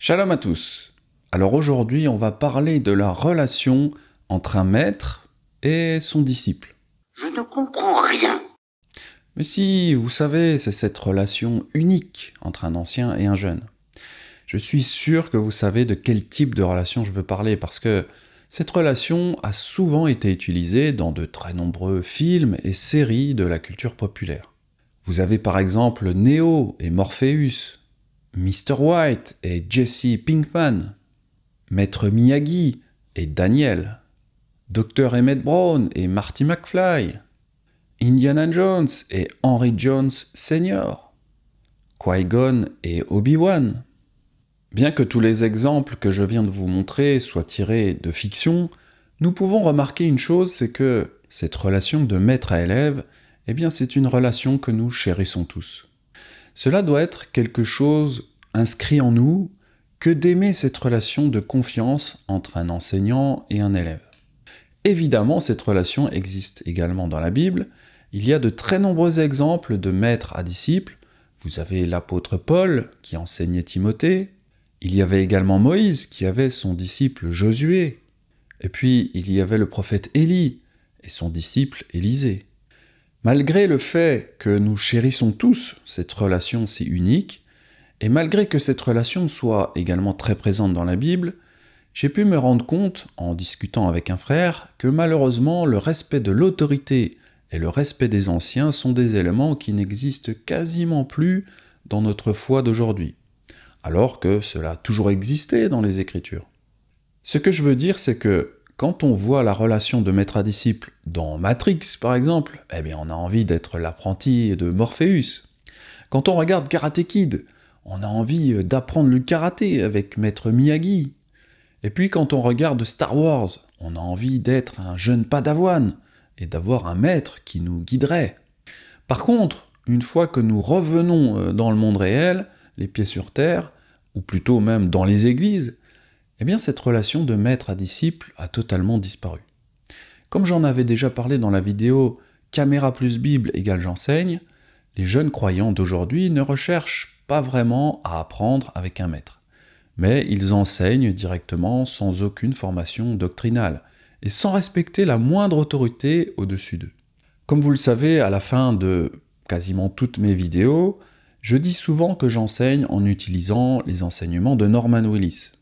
Shalom à tous. Alors aujourd'hui, on va parler de la relation entre un maître et son disciple. Je ne comprends rien. Mais si, vous savez, c'est cette relation unique entre un ancien et un jeune. Je suis sûr que vous savez de quel type de relation je veux parler parce que cette relation a souvent été utilisée dans de très nombreux films et séries de la culture populaire. Vous avez par exemple Néo et Morpheus, Mr. White et Jesse Pinkman, Maître Miyagi et Daniel, Dr. Emmett Brown et Marty McFly, Indiana Jones et Henry Jones Sr., Qui-Gon et Obi-Wan. Bien que tous les exemples que je viens de vous montrer soient tirés de fiction, nous pouvons remarquer une chose, c'est que cette relation de maître à élève, eh bien c'est une relation que nous chérissons tous. Cela doit être quelque chose inscrit en nous que d'aimer cette relation de confiance entre un enseignant et un élève. Évidemment, cette relation existe également dans la Bible. Il y a de très nombreux exemples de maître à disciples. Vous avez l'apôtre Paul qui enseignait Timothée. Il y avait également Moïse qui avait son disciple Josué. Et puis il y avait le prophète Élie et son disciple Élisée. Malgré le fait que nous chérissons tous cette relation si unique, et malgré que cette relation soit également très présente dans la Bible, j'ai pu me rendre compte, en discutant avec un frère, que malheureusement le respect de l'autorité et le respect des anciens sont des éléments qui n'existent quasiment plus dans notre foi d'aujourd'hui, alors que cela a toujours existé dans les Écritures. Ce que je veux dire, c'est que quand on voit la relation de maître à disciple dans Matrix, par exemple, eh bien on a envie d'être l'apprenti de Morpheus. Quand on regarde Karate Kid, on a envie euh, d'apprendre le karaté avec maître Miyagi. Et puis quand on regarde Star Wars, on a envie d'être un jeune padawan et d'avoir un maître qui nous guiderait. Par contre, une fois que nous revenons euh, dans le monde réel, les pieds sur terre, ou plutôt même dans les églises, eh bien cette relation de maître à disciple a totalement disparu. Comme j'en avais déjà parlé dans la vidéo Caméra plus Bible égale j'enseigne, les jeunes croyants d'aujourd'hui ne recherchent pas vraiment à apprendre avec un maître, mais ils enseignent directement sans aucune formation doctrinale et sans respecter la moindre autorité au-dessus d'eux. Comme vous le savez, à la fin de quasiment toutes mes vidéos, je dis souvent que j'enseigne en utilisant les enseignements de Norman Willis,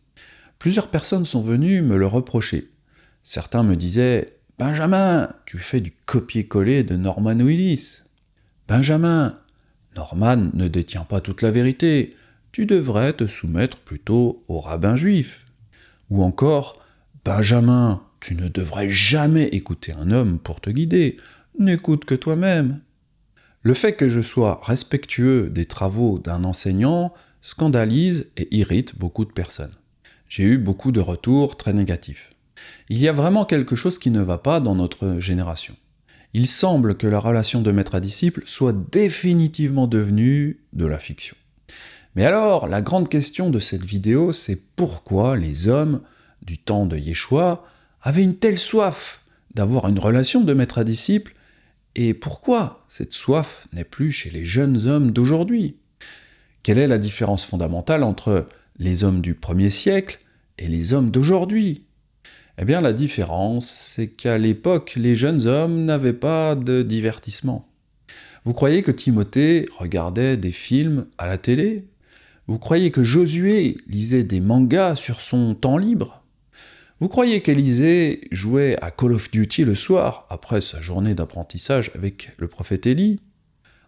Plusieurs personnes sont venues me le reprocher. Certains me disaient Benjamin, tu fais du copier-coller de Norman Willis. Benjamin, Norman ne détient pas toute la vérité. Tu devrais te soumettre plutôt au rabbin juif. Ou encore Benjamin, tu ne devrais jamais écouter un homme pour te guider. N'écoute que toi-même. Le fait que je sois respectueux des travaux d'un enseignant scandalise et irrite beaucoup de personnes. J'ai eu beaucoup de retours très négatifs. Il y a vraiment quelque chose qui ne va pas dans notre génération. Il semble que la relation de maître à disciple soit définitivement devenue de la fiction. Mais alors, la grande question de cette vidéo, c'est pourquoi les hommes du temps de Yeshua avaient une telle soif d'avoir une relation de maître à disciple et pourquoi cette soif n'est plus chez les jeunes hommes d'aujourd'hui Quelle est la différence fondamentale entre les hommes du premier siècle et les hommes d'aujourd'hui Eh bien la différence, c'est qu'à l'époque, les jeunes hommes n'avaient pas de divertissement. Vous croyez que Timothée regardait des films à la télé Vous croyez que Josué lisait des mangas sur son temps libre Vous croyez qu'Élisée jouait à Call of Duty le soir, après sa journée d'apprentissage avec le prophète Élie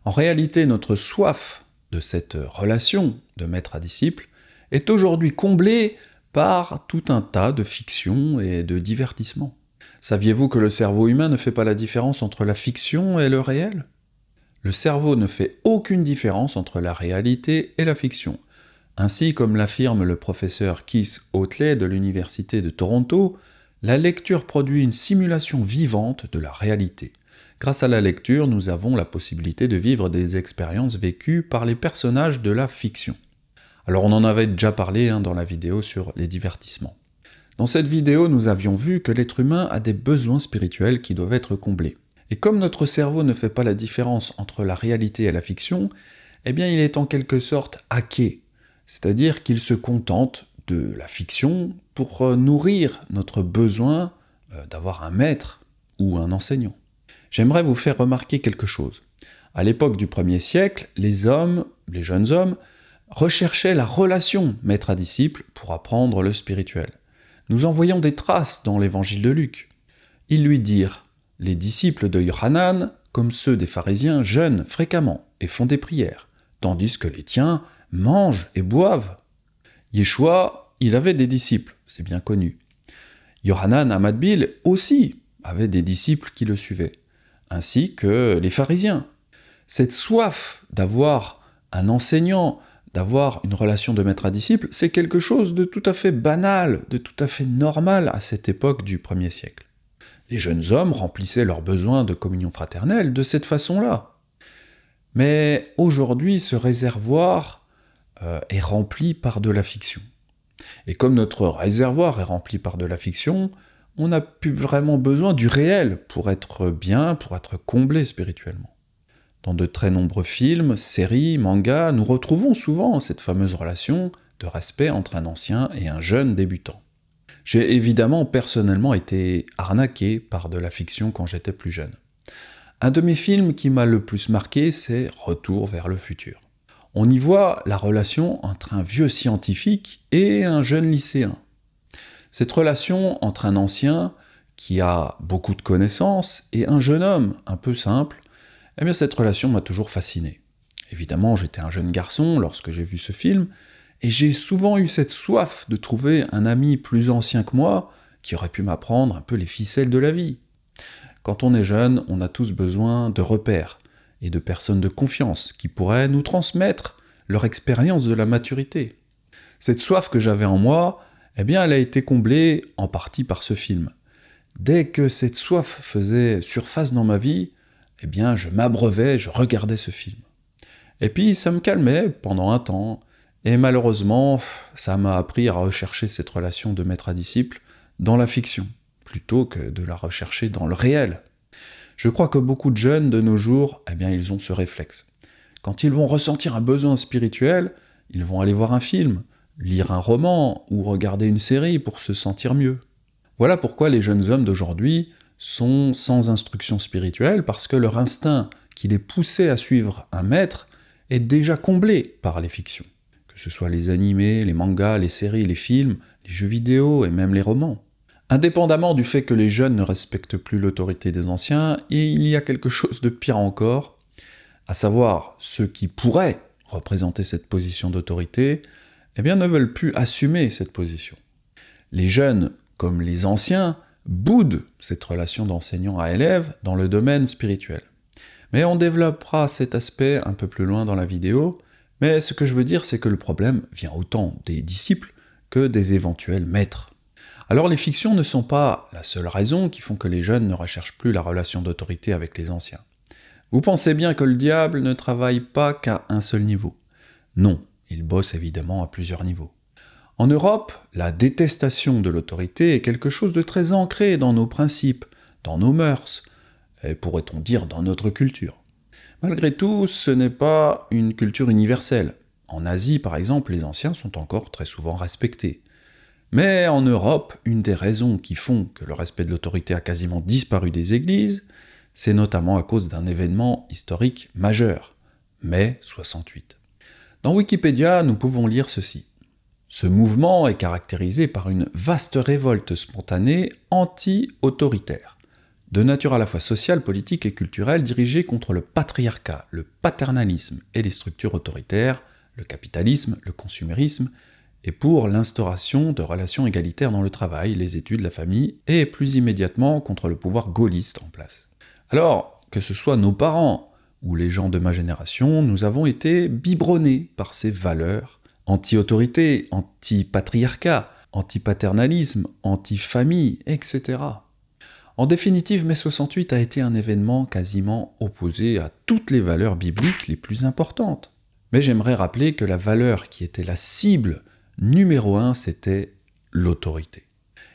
En réalité, notre soif de cette relation de maître à disciple est aujourd'hui comblé par tout un tas de fictions et de divertissements. Saviez-vous que le cerveau humain ne fait pas la différence entre la fiction et le réel Le cerveau ne fait aucune différence entre la réalité et la fiction. Ainsi, comme l'affirme le professeur Keith Oatley de l'Université de Toronto, la lecture produit une simulation vivante de la réalité. Grâce à la lecture, nous avons la possibilité de vivre des expériences vécues par les personnages de la fiction. Alors on en avait déjà parlé hein, dans la vidéo sur les divertissements. Dans cette vidéo, nous avions vu que l'être humain a des besoins spirituels qui doivent être comblés. Et comme notre cerveau ne fait pas la différence entre la réalité et la fiction, eh bien il est en quelque sorte hacké, c'est-à-dire qu'il se contente de la fiction pour euh, nourrir notre besoin euh, d'avoir un maître ou un enseignant. J'aimerais vous faire remarquer quelque chose. À l'époque du 1er siècle, les hommes, les jeunes hommes, recherchait la relation maître à disciple pour apprendre le spirituel. Nous en voyons des traces dans l'évangile de Luc. Ils lui dirent Les disciples de Yohanan, comme ceux des pharisiens, jeûnent fréquemment et font des prières, tandis que les tiens mangent et boivent. Yeshua, il avait des disciples, c'est bien connu. Yohanan à aussi avait des disciples qui le suivaient, ainsi que les pharisiens. Cette soif d'avoir un enseignant d'avoir une relation de maître à disciple, c'est quelque chose de tout à fait banal, de tout à fait normal à cette époque du 1er siècle. Les jeunes hommes remplissaient leurs besoins de communion fraternelle de cette façon-là. Mais aujourd'hui, ce réservoir euh, est rempli par de la fiction. Et comme notre réservoir est rempli par de la fiction, on n'a plus vraiment besoin du réel pour être bien, pour être comblé spirituellement. Dans de très nombreux films, séries, mangas, nous retrouvons souvent cette fameuse relation de respect entre un ancien et un jeune débutant. J'ai évidemment personnellement été arnaqué par de la fiction quand j'étais plus jeune. Un de mes films qui m'a le plus marqué, c'est Retour vers le futur. On y voit la relation entre un vieux scientifique et un jeune lycéen. Cette relation entre un ancien qui a beaucoup de connaissances et un jeune homme un peu simple eh bien, cette relation m'a toujours fasciné. Évidemment, j'étais un jeune garçon lorsque j'ai vu ce film, et j'ai souvent eu cette soif de trouver un ami plus ancien que moi qui aurait pu m'apprendre un peu les ficelles de la vie. Quand on est jeune, on a tous besoin de repères et de personnes de confiance qui pourraient nous transmettre leur expérience de la maturité. Cette soif que j'avais en moi, eh bien, elle a été comblée en partie par ce film. Dès que cette soif faisait surface dans ma vie, eh bien, je m'abreuvais, je regardais ce film. Et puis, ça me calmait pendant un temps, et malheureusement, ça m'a appris à rechercher cette relation de maître à disciple dans la fiction, plutôt que de la rechercher dans le réel. Je crois que beaucoup de jeunes de nos jours, eh bien, ils ont ce réflexe. Quand ils vont ressentir un besoin spirituel, ils vont aller voir un film, lire un roman ou regarder une série pour se sentir mieux. Voilà pourquoi les jeunes hommes d'aujourd'hui sont sans instruction spirituelle parce que leur instinct qui les poussait à suivre un maître est déjà comblé par les fictions. Que ce soit les animés, les mangas, les séries, les films, les jeux vidéo et même les romans. Indépendamment du fait que les jeunes ne respectent plus l'autorité des anciens, il y a quelque chose de pire encore, à savoir ceux qui pourraient représenter cette position d'autorité, eh bien ne veulent plus assumer cette position. Les jeunes, comme les anciens, boude cette relation d'enseignant à élève dans le domaine spirituel. Mais on développera cet aspect un peu plus loin dans la vidéo, mais ce que je veux dire c'est que le problème vient autant des disciples que des éventuels maîtres. Alors les fictions ne sont pas la seule raison qui font que les jeunes ne recherchent plus la relation d'autorité avec les anciens. Vous pensez bien que le diable ne travaille pas qu'à un seul niveau. Non, il bosse évidemment à plusieurs niveaux. En Europe, la détestation de l'autorité est quelque chose de très ancré dans nos principes, dans nos mœurs, et pourrait-on dire dans notre culture. Malgré tout, ce n'est pas une culture universelle. En Asie, par exemple, les anciens sont encore très souvent respectés. Mais en Europe, une des raisons qui font que le respect de l'autorité a quasiment disparu des églises, c'est notamment à cause d'un événement historique majeur, mai 68. Dans Wikipédia, nous pouvons lire ceci. Ce mouvement est caractérisé par une vaste révolte spontanée anti-autoritaire, de nature à la fois sociale, politique et culturelle, dirigée contre le patriarcat, le paternalisme et les structures autoritaires, le capitalisme, le consumérisme, et pour l'instauration de relations égalitaires dans le travail, les études, la famille, et plus immédiatement contre le pouvoir gaulliste en place. Alors, que ce soit nos parents ou les gens de ma génération, nous avons été biberonnés par ces valeurs anti-autorité, anti-patriarcat, anti-paternalisme, anti-famille, etc. En définitive, mai 68 a été un événement quasiment opposé à toutes les valeurs bibliques les plus importantes. Mais j'aimerais rappeler que la valeur qui était la cible numéro un, c'était l'autorité.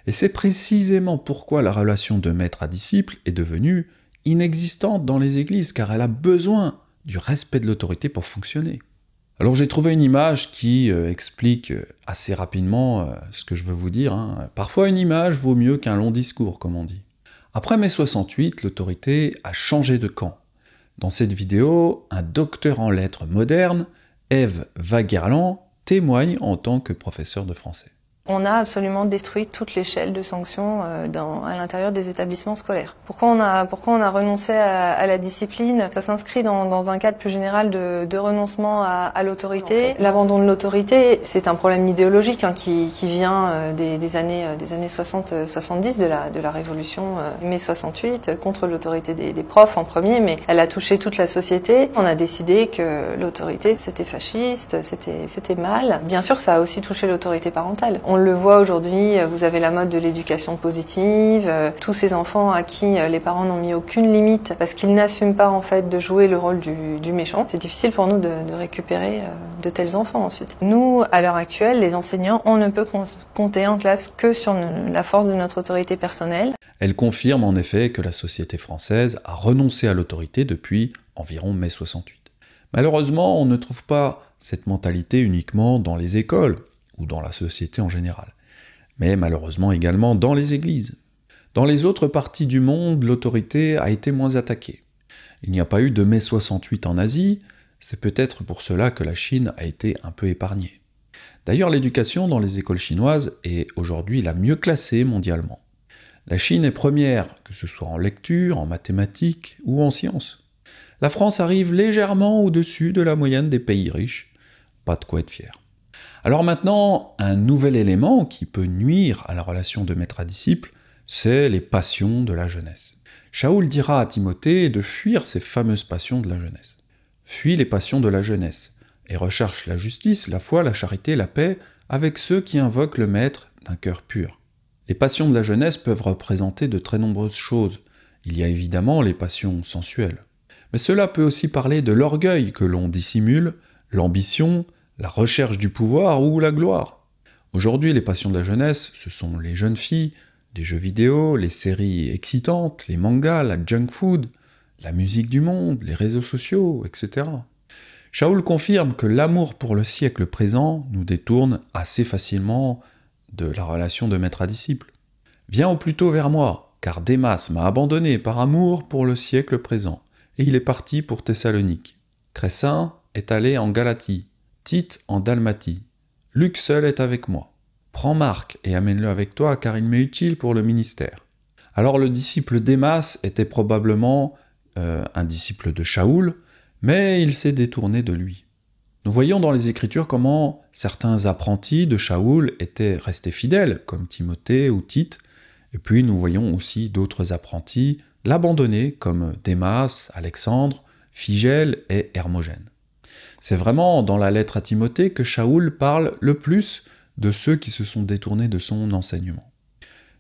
Et c'est précisément pourquoi la relation de maître à disciple est devenue inexistante dans les églises, car elle a besoin du respect de l'autorité pour fonctionner. Alors j'ai trouvé une image qui euh, explique euh, assez rapidement euh, ce que je veux vous dire. Hein. Parfois une image vaut mieux qu'un long discours, comme on dit. Après mai 68, l'autorité a changé de camp. Dans cette vidéo, un docteur en lettres moderne, Eve Wagerland, témoigne en tant que professeur de français. On a absolument détruit toute l'échelle de sanctions euh, dans, à l'intérieur des établissements scolaires. Pourquoi on a, pourquoi on a renoncé à, la discipline Ça s'inscrit dans, un cadre plus général de, renoncement à, l'autorité. L'abandon de l'autorité, c'est un problème idéologique hein, qui, vient euh, des, années, euh, des années 60-70 de la, de la révolution mai 68 contre l'autorité des, profs en premier, mais elle a touché toute la société. On a décidé que l'autorité, c'était fasciste, c'était mal. Bien sûr, ça a aussi touché l'autorité parentale. On le voit aujourd'hui, euh, vous avez la mode de l'éducation positive, euh, tous ces enfants à qui euh, les parents n'ont mis aucune limite parce qu'ils n'assument pas en fait de jouer le rôle du, méchant. C'est difficile pour nous de, de, récupérer de tels enfants ensuite. Nous, à l'heure actuelle, les enseignants, on ne peut compter en classe que sur la force de notre autorité personnelle. Elle confirme en effet que la société française a renoncé à l'autorité depuis environ mai 68. Malheureusement, on ne trouve pas cette mentalité uniquement dans les écoles ou dans la société en général, mais malheureusement également dans les églises. Dans les autres parties du monde, l'autorité a été moins attaquée. Il n'y a pas eu de mai 68 en Asie, c'est peut-être pour cela que la Chine a été un peu épargnée. D'ailleurs, l'éducation dans les écoles chinoises est aujourd'hui la mieux classée mondialement. La Chine est première, que ce soit en lecture, en mathématiques ou en sciences. La France arrive légèrement au-dessus de la moyenne des pays riches. Pas de quoi être fier. Alors maintenant, un nouvel élément qui peut nuire à la relation de maître à disciple, c'est les passions de la jeunesse. Shaoul dira à Timothée de fuir ces fameuses passions de la jeunesse. Fuis les passions de la jeunesse, et recherche la justice, la foi, la charité, la paix, avec ceux qui invoquent le Maître d'un cœur pur. Les passions de la jeunesse peuvent représenter de très nombreuses choses. Il y a évidemment les passions sensuelles. Mais cela peut aussi parler de l'orgueil que l'on dissimule, l'ambition, la recherche du pouvoir ou la gloire. Aujourd'hui, les passions de la jeunesse, ce sont les jeunes filles, les jeux vidéo, les séries excitantes, les mangas, la junk food, la musique du monde, les réseaux sociaux, etc. Shaoul confirme que l'amour pour le siècle présent nous détourne assez facilement de la relation de maître à disciple. Viens au plus tôt vers moi, car Démas m'a abandonné par amour pour le siècle présent, et il est parti pour Thessalonique. Cressin est allé en Galatie, Tite en Dalmatie. Luc seul est avec moi. Prends Marc et amène-le avec toi car il m'est utile pour le ministère. Alors le disciple d'Emas était probablement euh, un disciple de Shaoul, mais il s'est détourné de lui. Nous voyons dans les Écritures comment certains apprentis de Shaoul étaient restés fidèles, comme Timothée ou Tite, et puis nous voyons aussi d'autres apprentis l'abandonner, comme Démas, Alexandre, Figel et Hermogène. C'est vraiment dans la lettre à Timothée que Shaoul parle le plus de ceux qui se sont détournés de son enseignement.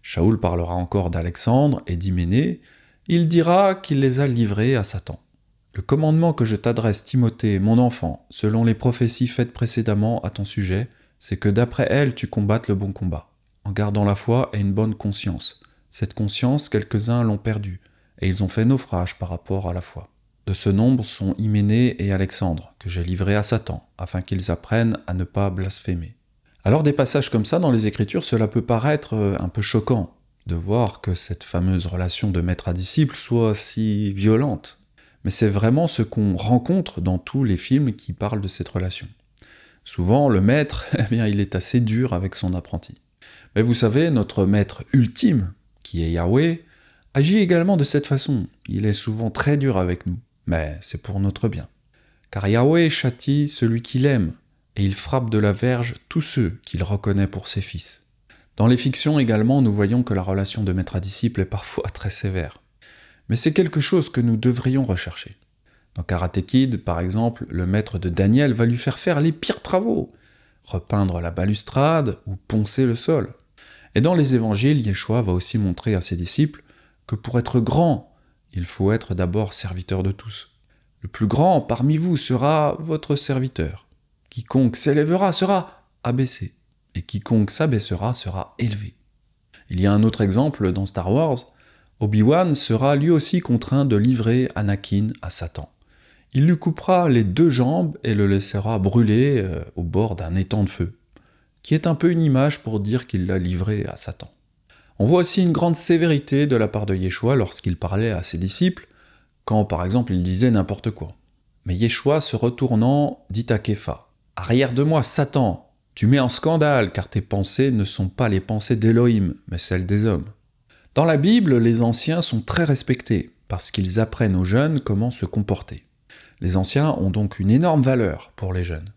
Shaoul parlera encore d'Alexandre et d'Hyménée, il dira qu'il les a livrés à Satan. Le commandement que je t'adresse, Timothée, mon enfant, selon les prophéties faites précédemment à ton sujet, c'est que d'après elles tu combattes le bon combat, en gardant la foi et une bonne conscience. Cette conscience, quelques-uns l'ont perdue, et ils ont fait naufrage par rapport à la foi. De ce nombre sont Hyménée et Alexandre, que j'ai livrés à Satan, afin qu'ils apprennent à ne pas blasphémer. Alors des passages comme ça dans les Écritures, cela peut paraître euh, un peu choquant, de voir que cette fameuse relation de maître à disciple soit si violente. Mais c'est vraiment ce qu'on rencontre dans tous les films qui parlent de cette relation. Souvent, le maître, eh bien, il est assez dur avec son apprenti. Mais vous savez, notre maître ultime, qui est Yahweh, agit également de cette façon. Il est souvent très dur avec nous mais c'est pour notre bien. Car Yahweh châtie celui qu'il aime, et il frappe de la verge tous ceux qu'il reconnaît pour ses fils. Dans les fictions également, nous voyons que la relation de maître à disciple est parfois très sévère. Mais c'est quelque chose que nous devrions rechercher. Dans Karate par exemple, le maître de Daniel va lui faire faire les pires travaux, repeindre la balustrade ou poncer le sol. Et dans les évangiles, Yeshua va aussi montrer à ses disciples que pour être grand il faut être d'abord serviteur de tous. Le plus grand parmi vous sera votre serviteur. Quiconque s'élèvera sera abaissé, et quiconque s'abaissera sera élevé. Il y a un autre exemple dans Star Wars. Obi-Wan sera lui aussi contraint de livrer Anakin à Satan. Il lui coupera les deux jambes et le laissera brûler euh, au bord d'un étang de feu, qui est un peu une image pour dire qu'il l'a livré à Satan. On voit aussi une grande sévérité de la part de Yeshua lorsqu'il parlait à ses disciples, quand par exemple il disait n'importe quoi. Mais Yeshua, se retournant, dit à Képha Arrière de moi, Satan Tu mets en scandale, car tes pensées ne sont pas les pensées d'Élohim, mais celles des hommes. Dans la Bible, les anciens sont très respectés, parce qu'ils apprennent aux jeunes comment se comporter. Les anciens ont donc une énorme valeur pour les jeunes.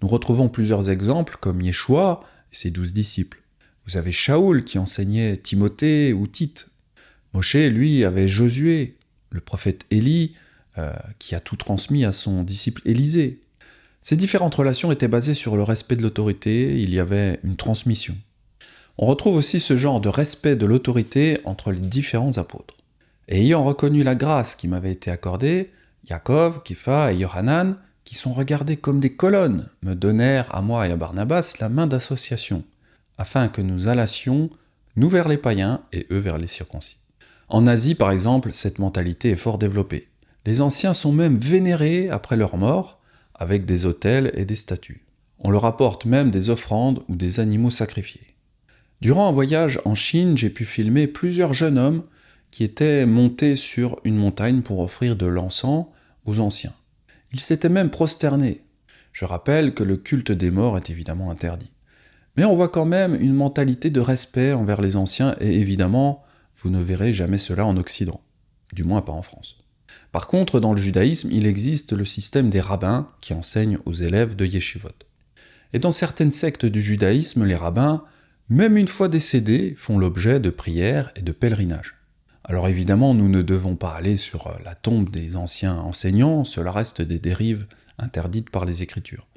Nous retrouvons plusieurs exemples comme Yeshua et ses douze disciples. Vous avez Shaoul qui enseignait Timothée ou Tite. Moshe, lui, avait Josué, le prophète Élie, euh, qui a tout transmis à son disciple Élisée. Ces différentes relations étaient basées sur le respect de l'autorité, il y avait une transmission. On retrouve aussi ce genre de respect de l'autorité entre les différents apôtres. ayant reconnu la grâce qui m'avait été accordée, Yaakov, Kepha et Yohanan, qui sont regardés comme des colonnes, me donnèrent à moi et à Barnabas la main d'association afin que nous allassions, nous vers les païens et eux vers les circoncis. En Asie, par exemple, cette mentalité est fort développée. Les anciens sont même vénérés après leur mort, avec des autels et des statues. On leur apporte même des offrandes ou des animaux sacrifiés. Durant un voyage en Chine, j'ai pu filmer plusieurs jeunes hommes qui étaient montés sur une montagne pour offrir de l'encens aux anciens. Ils s'étaient même prosternés. Je rappelle que le culte des morts est évidemment interdit. Mais on voit quand même une mentalité de respect envers les anciens, et évidemment, vous ne verrez jamais cela en Occident, du moins pas en France. Par contre, dans le judaïsme, il existe le système des rabbins qui enseignent aux élèves de yeshivot. Et dans certaines sectes du judaïsme, les rabbins, même une fois décédés, font l'objet de prières et de pèlerinages. Alors évidemment, nous ne devons pas aller sur la tombe des anciens enseignants, cela reste des dérives interdites par les Écritures.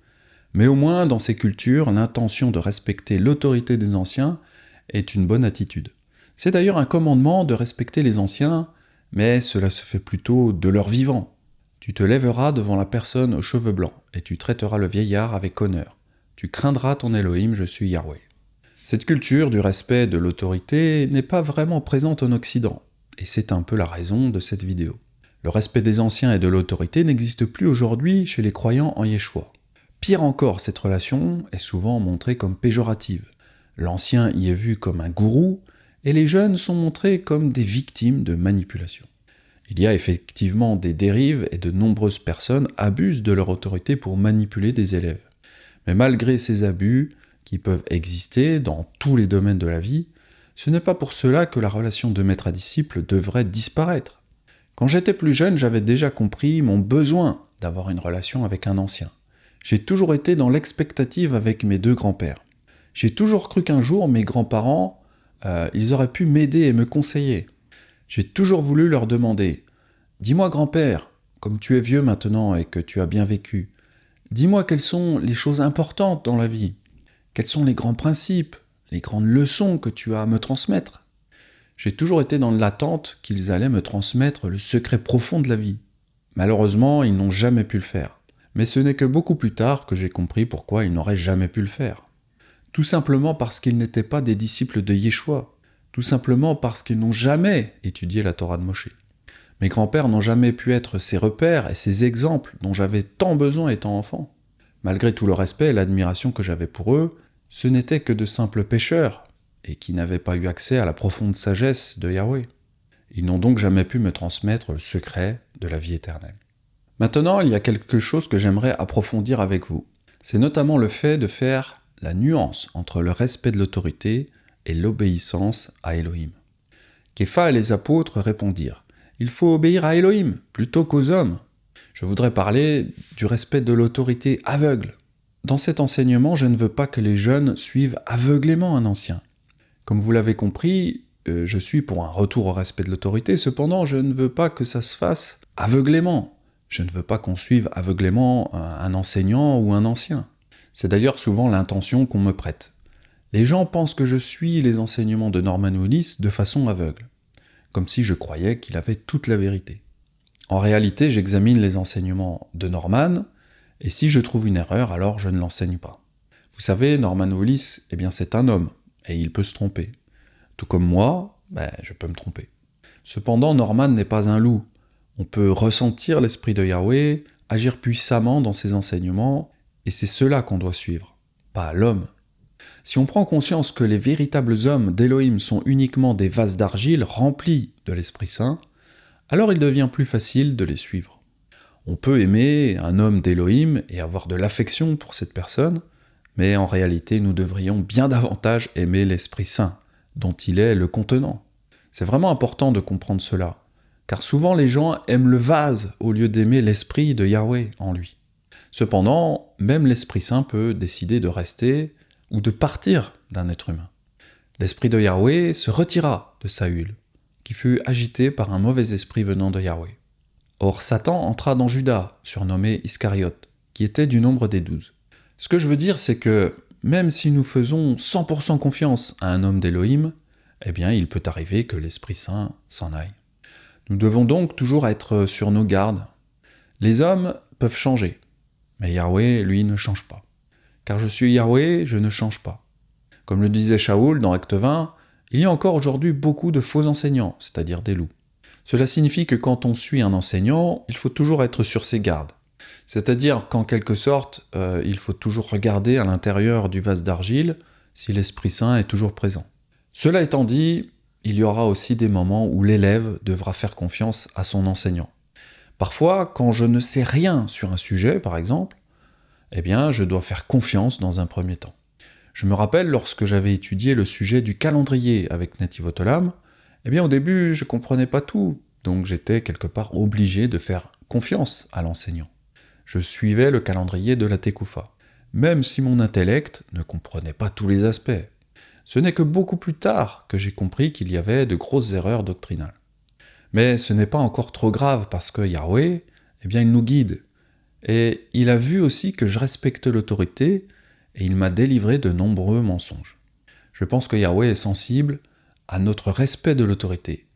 Mais au moins, dans ces cultures, l'intention de respecter l'autorité des anciens est une bonne attitude. C'est d'ailleurs un commandement de respecter les anciens, mais cela se fait plutôt de leur vivant. Tu te lèveras devant la personne aux cheveux blancs, et tu traiteras le vieillard avec honneur. Tu craindras ton Elohim, je suis Yahweh. Cette culture du respect de l'autorité n'est pas vraiment présente en Occident, et c'est un peu la raison de cette vidéo. Le respect des anciens et de l'autorité n'existe plus aujourd'hui chez les croyants en Yeshua. Pire encore, cette relation est souvent montrée comme péjorative. L'ancien y est vu comme un gourou, et les jeunes sont montrés comme des victimes de manipulation. Il y a effectivement des dérives et de nombreuses personnes abusent de leur autorité pour manipuler des élèves. Mais malgré ces abus, qui peuvent exister dans tous les domaines de la vie, ce n'est pas pour cela que la relation de maître à disciple devrait disparaître. Quand j'étais plus jeune, j'avais déjà compris mon besoin d'avoir une relation avec un ancien. J'ai toujours été dans l'expectative avec mes deux grands-pères. J'ai toujours cru qu'un jour mes grands-parents, euh, ils auraient pu m'aider et me conseiller. J'ai toujours voulu leur demander, dis-moi grand-père, comme tu es vieux maintenant et que tu as bien vécu, dis-moi quelles sont les choses importantes dans la vie, quels sont les grands principes, les grandes leçons que tu as à me transmettre. J'ai toujours été dans l'attente qu'ils allaient me transmettre le secret profond de la vie. Malheureusement, ils n'ont jamais pu le faire mais ce n'est que beaucoup plus tard que j'ai compris pourquoi ils n'auraient jamais pu le faire. Tout simplement parce qu'ils n'étaient pas des disciples de Yeshua, tout simplement parce qu'ils n'ont jamais étudié la Torah de Moshe. Mes grands-pères n'ont jamais pu être ces repères et ces exemples dont j'avais tant besoin étant enfant. Malgré tout le respect et l'admiration que j'avais pour eux, ce n'étaient que de simples pécheurs, et qui n'avaient pas eu accès à la profonde sagesse de Yahweh. Ils n'ont donc jamais pu me transmettre le secret de la vie éternelle. Maintenant, il y a quelque chose que j'aimerais approfondir avec vous. C'est notamment le fait de faire la nuance entre le respect de l'autorité et l'obéissance à Elohim. Képha et les apôtres répondirent Il faut obéir à Elohim plutôt qu'aux hommes. Je voudrais parler du respect de l'autorité aveugle. Dans cet enseignement, je ne veux pas que les jeunes suivent aveuglément un ancien. Comme vous l'avez compris, euh, je suis pour un retour au respect de l'autorité, cependant je ne veux pas que ça se fasse aveuglément, je ne veux pas qu'on suive aveuglément euh, un enseignant ou un ancien. C'est d'ailleurs souvent l'intention qu'on me prête. Les gens pensent que je suis les enseignements de Norman Willis de façon aveugle, comme si je croyais qu'il avait toute la vérité. En réalité, j'examine les enseignements de Norman, et si je trouve une erreur, alors je ne l'enseigne pas. Vous savez, Norman Willis, eh bien c'est un homme, et il peut se tromper. Tout comme moi, ben, je peux me tromper. Cependant, Norman n'est pas un loup, on peut ressentir l'Esprit de Yahweh, agir puissamment dans ses enseignements, et c'est cela qu'on doit suivre, pas l'homme. Si on prend conscience que les véritables hommes d'Elohim sont uniquement des vases d'argile remplis de l'Esprit Saint, alors il devient plus facile de les suivre. On peut aimer un homme d'Élohim et avoir de l'affection pour cette personne, mais en réalité nous devrions bien davantage aimer l'Esprit Saint, dont il est le contenant. C'est vraiment important de comprendre cela car souvent les gens aiment le vase au lieu d'aimer l'esprit de Yahweh en lui. Cependant, même l'Esprit Saint peut décider de rester ou de partir d'un être humain. L'Esprit de Yahweh se retira de Saül, qui fut agité par un mauvais esprit venant de Yahweh. Or Satan entra dans Judas, surnommé Iscariote, qui était du nombre des douze. Ce que je veux dire, c'est que même si nous faisons 100% confiance à un homme d'Élohim, eh bien il peut arriver que l'Esprit Saint s'en aille. Nous devons donc toujours être sur nos gardes. Les hommes peuvent changer, mais Yahweh, lui, ne change pas. Car je suis Yahweh, je ne change pas. Comme le disait Shaoul dans Acte 20, il y a encore aujourd'hui beaucoup de faux enseignants, c'est-à-dire des loups. Cela signifie que quand on suit un enseignant, il faut toujours être sur ses gardes. C'est-à-dire qu'en quelque sorte, euh, il faut toujours regarder à l'intérieur du vase d'argile si l'Esprit Saint est toujours présent. Cela étant dit, il y aura aussi des moments où l'élève devra faire confiance à son enseignant. Parfois, quand je ne sais rien sur un sujet, par exemple, eh bien, je dois faire confiance dans un premier temps. Je me rappelle lorsque j'avais étudié le sujet du calendrier avec Nativotolam, eh bien, au début, je ne comprenais pas tout, donc j'étais quelque part obligé de faire confiance à l'enseignant. Je suivais le calendrier de la Tekufa, même si mon intellect ne comprenait pas tous les aspects, ce n'est que beaucoup plus tard que j'ai compris qu'il y avait de grosses erreurs doctrinales. Mais ce n'est pas encore trop grave parce que Yahweh, eh bien, il nous guide. Et il a vu aussi que je respecte l'autorité et il m'a délivré de nombreux mensonges. Je pense que Yahweh est sensible à notre respect de l'autorité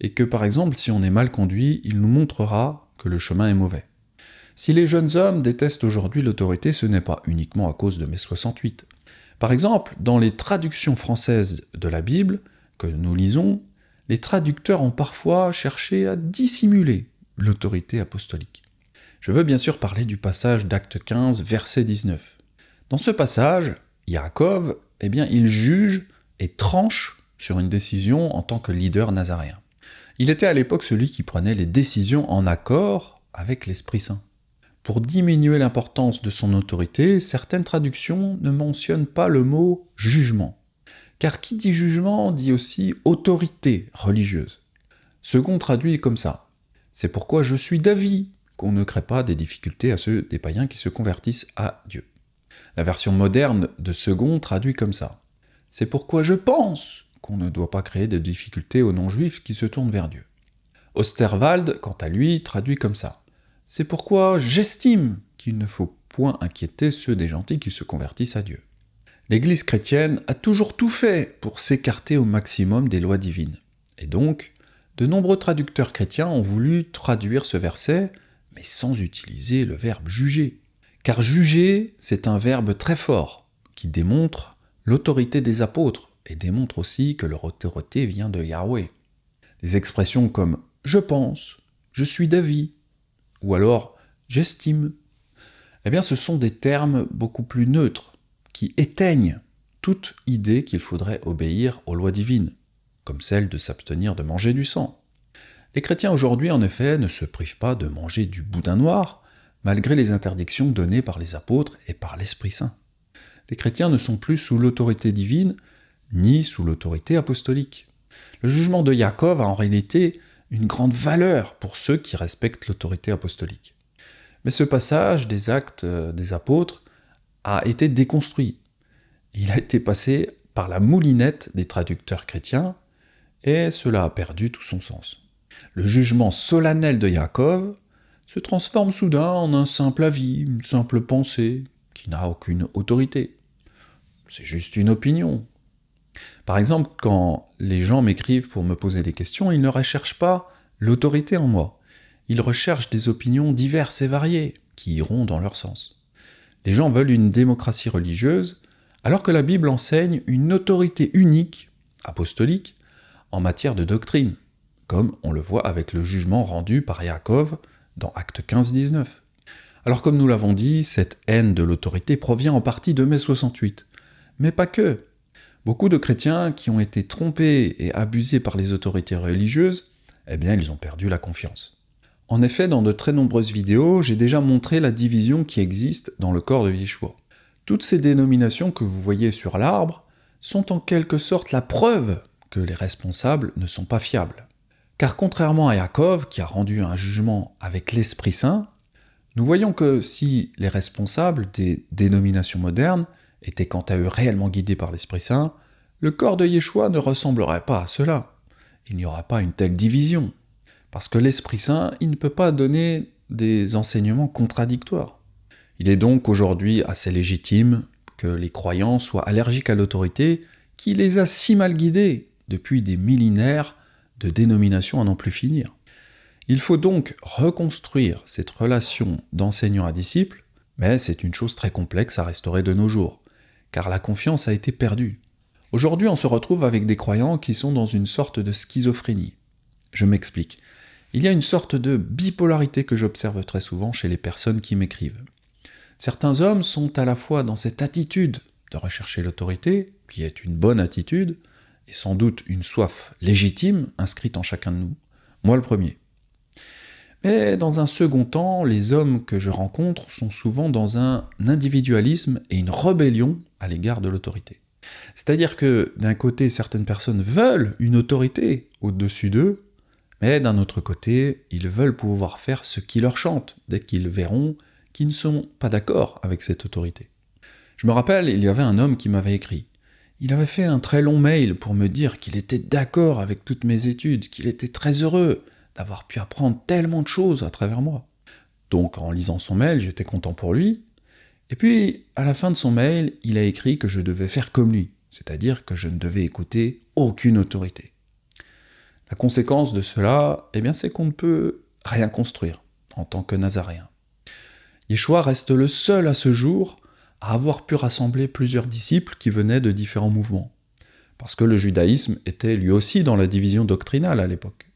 et que par exemple, si on est mal conduit, il nous montrera que le chemin est mauvais. Si les jeunes hommes détestent aujourd'hui l'autorité, ce n'est pas uniquement à cause de mes 68. Par exemple, dans les traductions françaises de la Bible que nous lisons, les traducteurs ont parfois cherché à dissimuler l'autorité apostolique. Je veux bien sûr parler du passage d'Acte 15, verset 19. Dans ce passage, Yaakov, eh bien, il juge et tranche sur une décision en tant que leader nazaréen. Il était à l'époque celui qui prenait les décisions en accord avec l'Esprit Saint. Pour diminuer l'importance de son autorité, certaines traductions ne mentionnent pas le mot jugement. Car qui dit jugement dit aussi autorité religieuse. Second traduit comme ça. C'est pourquoi je suis d'avis qu'on ne crée pas des difficultés à ceux des païens qui se convertissent à Dieu. La version moderne de Second traduit comme ça. C'est pourquoi je pense qu'on ne doit pas créer de difficultés aux non-juifs qui se tournent vers Dieu. Osterwald, quant à lui, traduit comme ça. C'est pourquoi j'estime qu'il ne faut point inquiéter ceux des gentils qui se convertissent à Dieu. L'Église chrétienne a toujours tout fait pour s'écarter au maximum des lois divines. Et donc, de nombreux traducteurs chrétiens ont voulu traduire ce verset, mais sans utiliser le verbe juger. Car juger, c'est un verbe très fort, qui démontre l'autorité des apôtres, et démontre aussi que leur autorité vient de Yahweh. Des expressions comme je pense, je suis d'avis, ou alors j'estime, eh bien ce sont des termes beaucoup plus neutres, qui éteignent toute idée qu'il faudrait obéir aux lois divines, comme celle de s'abstenir de manger du sang. Les chrétiens aujourd'hui, en effet, ne se privent pas de manger du boudin noir, malgré les interdictions données par les apôtres et par l'Esprit Saint. Les chrétiens ne sont plus sous l'autorité divine, ni sous l'autorité apostolique. Le jugement de Jacob a en réalité une grande valeur pour ceux qui respectent l'autorité apostolique. Mais ce passage des actes euh, des apôtres a été déconstruit. Il a été passé par la moulinette des traducteurs chrétiens, et cela a perdu tout son sens. Le jugement solennel de Yaakov se transforme soudain en un simple avis, une simple pensée, qui n'a aucune autorité. C'est juste une opinion, par exemple, quand les gens m'écrivent pour me poser des questions, ils ne recherchent pas l'autorité en moi. Ils recherchent des opinions diverses et variées qui iront dans leur sens. Les gens veulent une démocratie religieuse, alors que la Bible enseigne une autorité unique, apostolique, en matière de doctrine, comme on le voit avec le jugement rendu par Yaakov dans Acte 15-19. Alors comme nous l'avons dit, cette haine de l'autorité provient en partie de mai 68, mais pas que. Beaucoup de chrétiens qui ont été trompés et abusés par les autorités religieuses, eh bien ils ont perdu la confiance. En effet, dans de très nombreuses vidéos, j'ai déjà montré la division qui existe dans le corps de Yeshua. Toutes ces dénominations que vous voyez sur l'arbre sont en quelque sorte la preuve que les responsables ne sont pas fiables. Car contrairement à Yaakov, qui a rendu un jugement avec l'Esprit Saint, nous voyons que si les responsables des dénominations modernes étaient quant à eux réellement guidés par l'Esprit Saint, le corps de Yeshua ne ressemblerait pas à cela. Il n'y aura pas une telle division. Parce que l'Esprit Saint, il ne peut pas donner des enseignements contradictoires. Il est donc aujourd'hui assez légitime que les croyants soient allergiques à l'autorité qui les a si mal guidés depuis des millénaires de dénominations à n'en plus finir. Il faut donc reconstruire cette relation d'enseignant à disciple, mais c'est une chose très complexe à restaurer de nos jours car la confiance a été perdue. Aujourd'hui, on se retrouve avec des croyants qui sont dans une sorte de schizophrénie. Je m'explique. Il y a une sorte de bipolarité que j'observe très souvent chez les personnes qui m'écrivent. Certains hommes sont à la fois dans cette attitude de rechercher l'autorité, qui est une bonne attitude, et sans doute une soif légitime inscrite en chacun de nous, moi le premier. Mais dans un second temps, les hommes que je rencontre sont souvent dans un individualisme et une rébellion à l'égard de l'autorité. C'est-à-dire que d'un côté, certaines personnes veulent une autorité au-dessus d'eux, mais d'un autre côté, ils veulent pouvoir faire ce qui leur chante, dès qu'ils verront qu'ils ne sont pas d'accord avec cette autorité. Je me rappelle, il y avait un homme qui m'avait écrit. Il avait fait un très long mail pour me dire qu'il était d'accord avec toutes mes études, qu'il était très heureux d'avoir pu apprendre tellement de choses à travers moi. Donc en lisant son mail, j'étais content pour lui, et puis, à la fin de son mail, il a écrit que je devais faire comme lui, c'est-à-dire que je ne devais écouter aucune autorité. La conséquence de cela, eh bien, c'est qu'on ne peut rien construire en tant que nazaréen. Yeshua reste le seul à ce jour à avoir pu rassembler plusieurs disciples qui venaient de différents mouvements, parce que le judaïsme était lui aussi dans la division doctrinale à l'époque.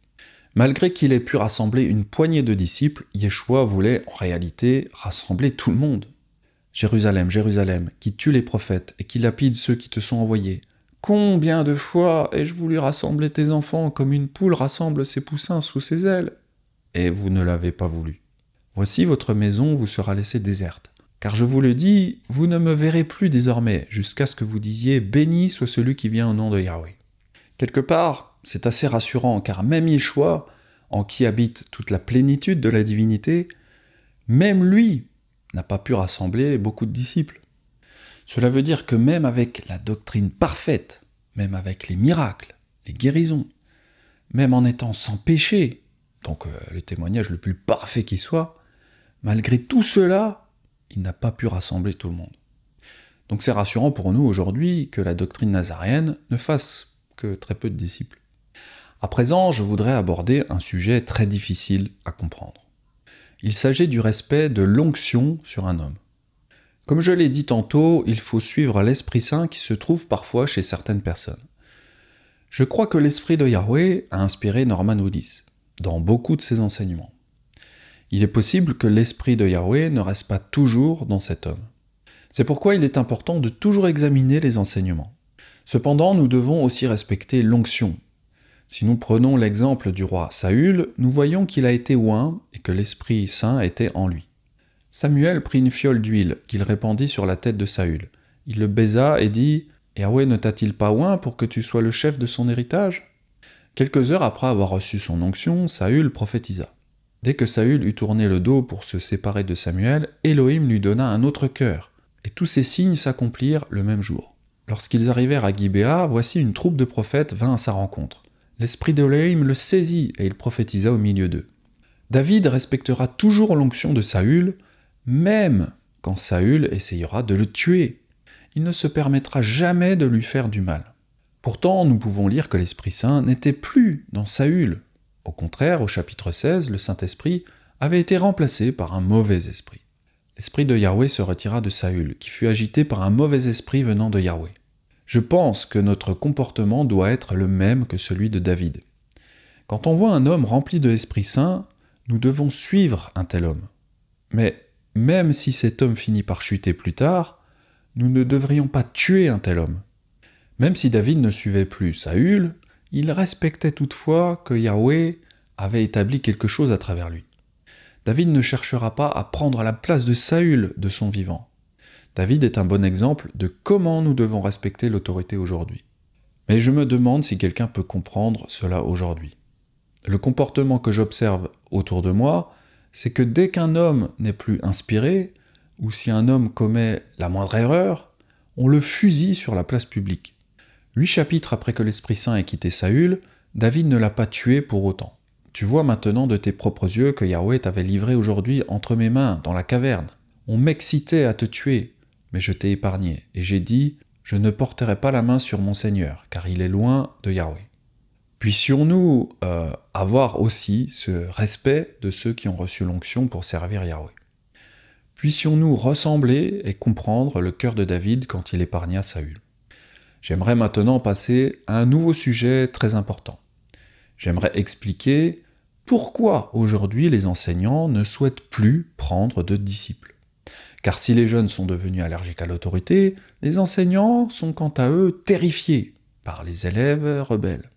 Malgré qu'il ait pu rassembler une poignée de disciples, Yeshua voulait en réalité rassembler tout le monde, Jérusalem, Jérusalem, qui tue les prophètes et qui lapide ceux qui te sont envoyés. Combien de fois ai-je voulu rassembler tes enfants comme une poule rassemble ses poussins sous ses ailes Et vous ne l'avez pas voulu. Voici votre maison vous sera laissée déserte. Car je vous le dis, vous ne me verrez plus désormais, jusqu'à ce que vous disiez Béni soit celui qui vient au nom de Yahweh. Quelque part, c'est assez rassurant, car même Yeshua, en qui habite toute la plénitude de la divinité, même lui n'a pas pu rassembler beaucoup de disciples. Cela veut dire que même avec la doctrine parfaite, même avec les miracles, les guérisons, même en étant sans péché, donc euh, le témoignage le plus parfait qui soit, malgré tout cela, il n'a pas pu rassembler tout le monde. Donc c'est rassurant pour nous aujourd'hui que la doctrine nazarienne ne fasse que très peu de disciples. À présent, je voudrais aborder un sujet très difficile à comprendre. Il s'agit du respect de l'onction sur un homme. Comme je l'ai dit tantôt, il faut suivre l'Esprit Saint qui se trouve parfois chez certaines personnes. Je crois que l'Esprit de Yahweh a inspiré Norman Willis dans beaucoup de ses enseignements. Il est possible que l'Esprit de Yahweh ne reste pas toujours dans cet homme. C'est pourquoi il est important de toujours examiner les enseignements. Cependant, nous devons aussi respecter l'onction, si nous prenons l'exemple du roi Saül, nous voyons qu'il a été oint et que l'Esprit Saint était en lui. Samuel prit une fiole d'huile qu'il répandit sur la tête de Saül. Il le baisa et dit Yahweh ne t'a-t-il pas oint pour que tu sois le chef de son héritage Quelques heures après avoir reçu son onction, Saül prophétisa. Dès que Saül eut tourné le dos pour se séparer de Samuel, Elohim lui donna un autre cœur, et tous ces signes s'accomplirent le même jour. Lorsqu'ils arrivèrent à Gibéa, voici une troupe de prophètes vint à sa rencontre. L'esprit d'Oléim le saisit et il prophétisa au milieu d'eux. David respectera toujours l'onction de Saül, même quand Saül essayera de le tuer. Il ne se permettra jamais de lui faire du mal. Pourtant, nous pouvons lire que l'Esprit Saint n'était plus dans Saül. Au contraire, au chapitre 16, le Saint-Esprit avait été remplacé par un mauvais esprit. L'esprit de Yahweh se retira de Saül, qui fut agité par un mauvais esprit venant de Yahweh. Je pense que notre comportement doit être le même que celui de David. Quand on voit un homme rempli de l'Esprit Saint, nous devons suivre un tel homme. Mais même si cet homme finit par chuter plus tard, nous ne devrions pas tuer un tel homme. Même si David ne suivait plus Saül, il respectait toutefois que Yahweh avait établi quelque chose à travers lui. David ne cherchera pas à prendre la place de Saül de son vivant. David est un bon exemple de comment nous devons respecter l'autorité aujourd'hui. Mais je me demande si quelqu'un peut comprendre cela aujourd'hui. Le comportement que j'observe autour de moi, c'est que dès qu'un homme n'est plus inspiré, ou si un homme commet la moindre erreur, on le fusille sur la place publique. Huit chapitres après que l'Esprit Saint ait quitté Saül, David ne l'a pas tué pour autant. Tu vois maintenant de tes propres yeux que Yahweh t'avait livré aujourd'hui entre mes mains, dans la caverne. On m'excitait à te tuer, mais je t'ai épargné, et j'ai dit, je ne porterai pas la main sur mon Seigneur, car il est loin de Yahweh. Puissions-nous euh, avoir aussi ce respect de ceux qui ont reçu l'onction pour servir Yahweh. Puissions-nous ressembler et comprendre le cœur de David quand il épargna Saül. J'aimerais maintenant passer à un nouveau sujet très important. J'aimerais expliquer pourquoi aujourd'hui les enseignants ne souhaitent plus prendre de disciples. Car si les jeunes sont devenus allergiques à l'autorité, les enseignants sont quant à eux terrifiés par les élèves rebelles.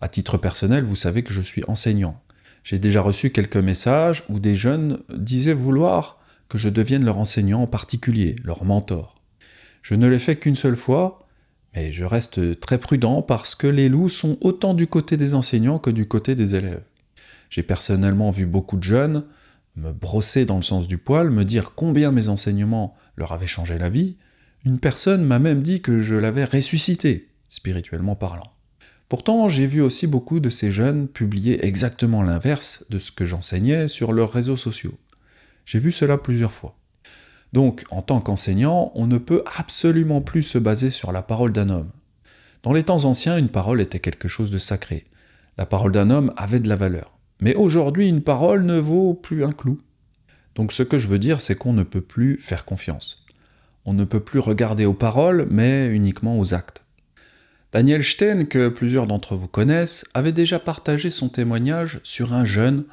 À titre personnel, vous savez que je suis enseignant. J'ai déjà reçu quelques messages où des jeunes disaient vouloir que je devienne leur enseignant en particulier, leur mentor. Je ne l'ai fait qu'une seule fois, mais je reste très prudent parce que les loups sont autant du côté des enseignants que du côté des élèves. J'ai personnellement vu beaucoup de jeunes me brosser dans le sens du poil, me dire combien mes enseignements leur avaient changé la vie, une personne m'a même dit que je l'avais ressuscité, spirituellement parlant. Pourtant, j'ai vu aussi beaucoup de ces jeunes publier exactement l'inverse de ce que j'enseignais sur leurs réseaux sociaux. J'ai vu cela plusieurs fois. Donc, en tant qu'enseignant, on ne peut absolument plus se baser sur la parole d'un homme. Dans les temps anciens, une parole était quelque chose de sacré. La parole d'un homme avait de la valeur. Mais aujourd'hui, une parole ne vaut plus un clou. Donc ce que je veux dire, c'est qu'on ne peut plus faire confiance. On ne peut plus regarder aux paroles, mais uniquement aux actes. Daniel Stein, que plusieurs d'entre vous connaissent, avait déjà partagé son témoignage sur un jeune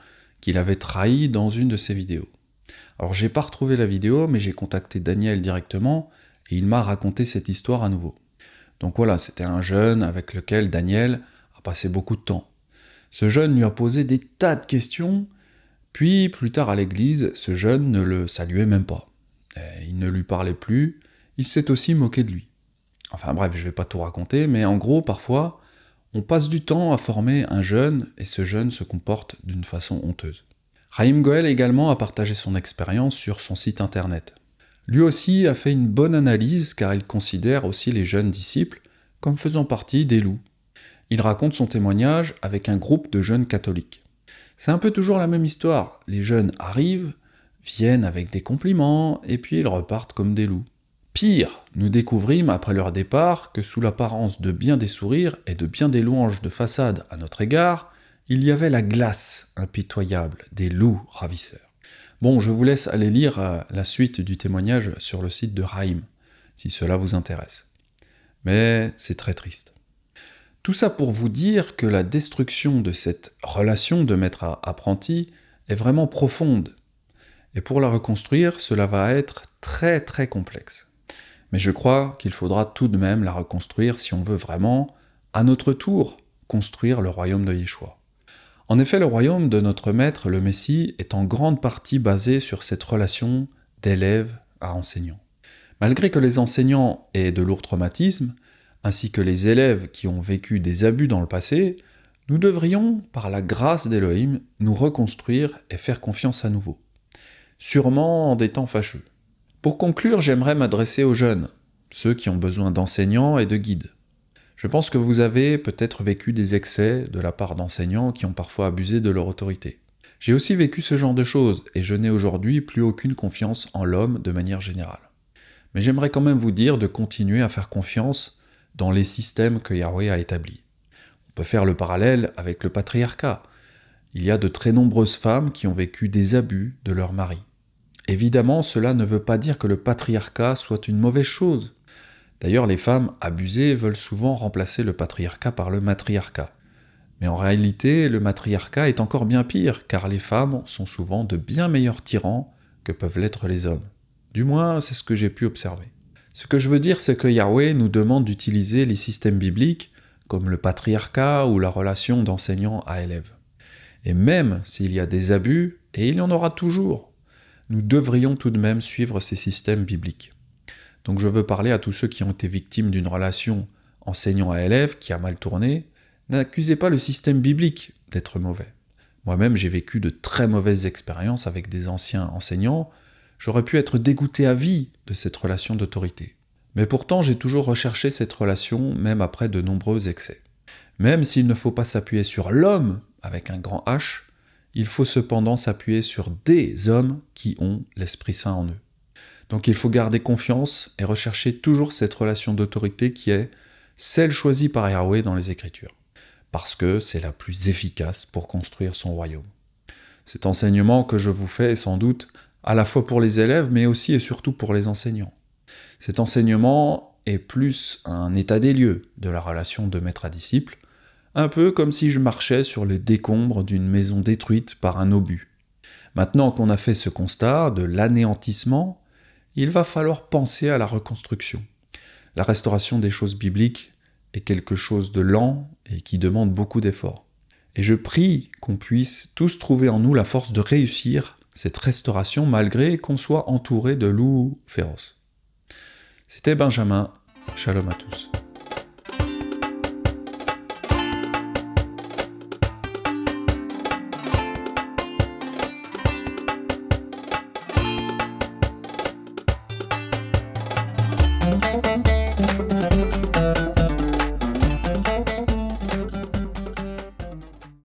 qu'il avait trahi dans une de ses vidéos. Alors j'ai pas retrouvé la vidéo, mais j'ai contacté Daniel directement et il m'a raconté cette histoire à nouveau. Donc voilà, c'était un jeune avec lequel Daniel a passé beaucoup de temps. Ce jeune lui a posé des tas de questions, puis plus tard à l'église, ce jeune ne le saluait même pas. Il ne lui parlait plus, il s'est aussi moqué de lui. Enfin bref, je ne vais pas tout raconter, mais en gros, parfois, on passe du temps à former un jeune et ce jeune se comporte d'une façon honteuse. Raïm Goel également a partagé son expérience sur son site internet. Lui aussi a fait une bonne analyse car il considère aussi les jeunes disciples comme faisant partie des loups, il raconte son témoignage avec un groupe de jeunes catholiques. C'est un peu toujours la même histoire. Les jeunes arrivent, viennent avec des compliments, et puis ils repartent comme des loups. Pire, nous découvrîmes après leur départ que sous l'apparence de bien des sourires et de bien des louanges de façade à notre égard, il y avait la glace impitoyable des loups ravisseurs. Bon, je vous laisse aller lire euh, la suite du témoignage sur le site de Raïm, si cela vous intéresse. Mais c'est très triste. Tout ça pour vous dire que la destruction de cette relation de maître à apprenti est vraiment profonde. Et pour la reconstruire, cela va être très très complexe. Mais je crois qu'il faudra tout de même la reconstruire si on veut vraiment, à notre tour, construire le royaume de Yeshua. En effet, le royaume de notre Maître, le Messie, est en grande partie basé sur cette relation d'élève à enseignant. Malgré que les enseignants aient de lourds traumatismes, ainsi que les élèves qui ont vécu des abus dans le passé, nous devrions, par la grâce d'Elohim, nous reconstruire et faire confiance à nouveau. Sûrement en des temps fâcheux. Pour conclure, j'aimerais m'adresser aux jeunes, ceux qui ont besoin d'enseignants et de guides. Je pense que vous avez peut-être vécu des excès de la part d'enseignants qui ont parfois abusé de leur autorité. J'ai aussi vécu ce genre de choses et je n'ai aujourd'hui plus aucune confiance en l'homme de manière générale. Mais j'aimerais quand même vous dire de continuer à faire confiance dans les systèmes que Yahweh a établis. On peut faire le parallèle avec le patriarcat. Il y a de très nombreuses femmes qui ont vécu des abus de leur mari. Évidemment, cela ne veut pas dire que le patriarcat soit une mauvaise chose. D'ailleurs, les femmes abusées veulent souvent remplacer le patriarcat par le matriarcat. Mais en réalité, le matriarcat est encore bien pire, car les femmes sont souvent de bien meilleurs tyrans que peuvent l'être les hommes. Du moins, c'est ce que j'ai pu observer. Ce que je veux dire, c'est que Yahweh nous demande d'utiliser les systèmes bibliques, comme le patriarcat ou la relation d'enseignant à élève. Et même s'il y a des abus, et il y en aura toujours, nous devrions tout de même suivre ces systèmes bibliques. Donc je veux parler à tous ceux qui ont été victimes d'une relation enseignant à élève qui a mal tourné. N'accusez pas le système biblique d'être mauvais. Moi-même, j'ai vécu de très mauvaises expériences avec des anciens enseignants J'aurais pu être dégoûté à vie de cette relation d'autorité. Mais pourtant, j'ai toujours recherché cette relation, même après de nombreux excès. Même s'il ne faut pas s'appuyer sur l'homme avec un grand H, il faut cependant s'appuyer sur des hommes qui ont l'Esprit Saint en eux. Donc il faut garder confiance et rechercher toujours cette relation d'autorité qui est celle choisie par Yahweh dans les Écritures, parce que c'est la plus efficace pour construire son royaume. Cet enseignement que je vous fais est sans doute à la fois pour les élèves, mais aussi et surtout pour les enseignants. Cet enseignement est plus un état des lieux de la relation de maître à disciple, un peu comme si je marchais sur les décombres d'une maison détruite par un obus. Maintenant qu'on a fait ce constat de l'anéantissement, il va falloir penser à la reconstruction. La restauration des choses bibliques est quelque chose de lent et qui demande beaucoup d'efforts. Et je prie qu'on puisse tous trouver en nous la force de réussir cette restauration malgré qu'on soit entouré de loups féroces. C'était Benjamin, shalom à tous.